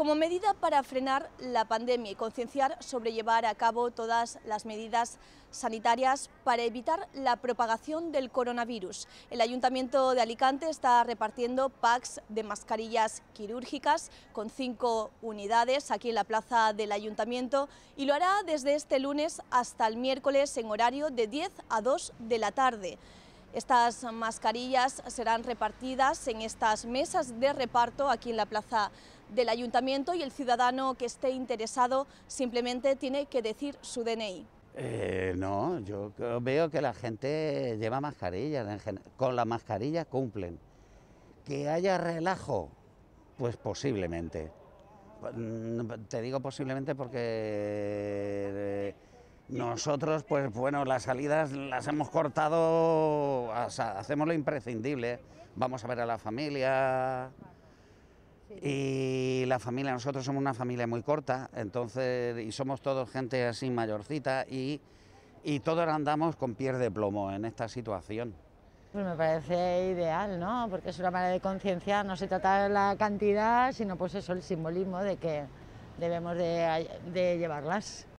Como medida para frenar la pandemia y concienciar sobre llevar a cabo todas las medidas sanitarias para evitar la propagación del coronavirus, el Ayuntamiento de Alicante está repartiendo packs de mascarillas quirúrgicas con cinco unidades aquí en la plaza del Ayuntamiento y lo hará desde este lunes hasta el miércoles en horario de 10 a 2 de la tarde. Estas mascarillas serán repartidas en estas mesas de reparto aquí en la plaza del ayuntamiento y el ciudadano que esté interesado simplemente tiene que decir su DNI. Eh, no, yo veo que la gente lleva mascarillas, con la mascarilla cumplen. Que haya relajo, pues posiblemente. Pues, mm, te digo posiblemente porque eh, nosotros, pues bueno, las salidas las hemos cortado, hacemos lo imprescindible. Vamos a ver a la familia. Y la familia, nosotros somos una familia muy corta, entonces, y somos todos gente así mayorcita, y, todos andamos con pies de plomo en esta situación. Pues me parece ideal, ¿no? Porque es una manera de concienciar, no se trata de la cantidad, sino pues eso, el simbolismo de que debemos de llevarlas.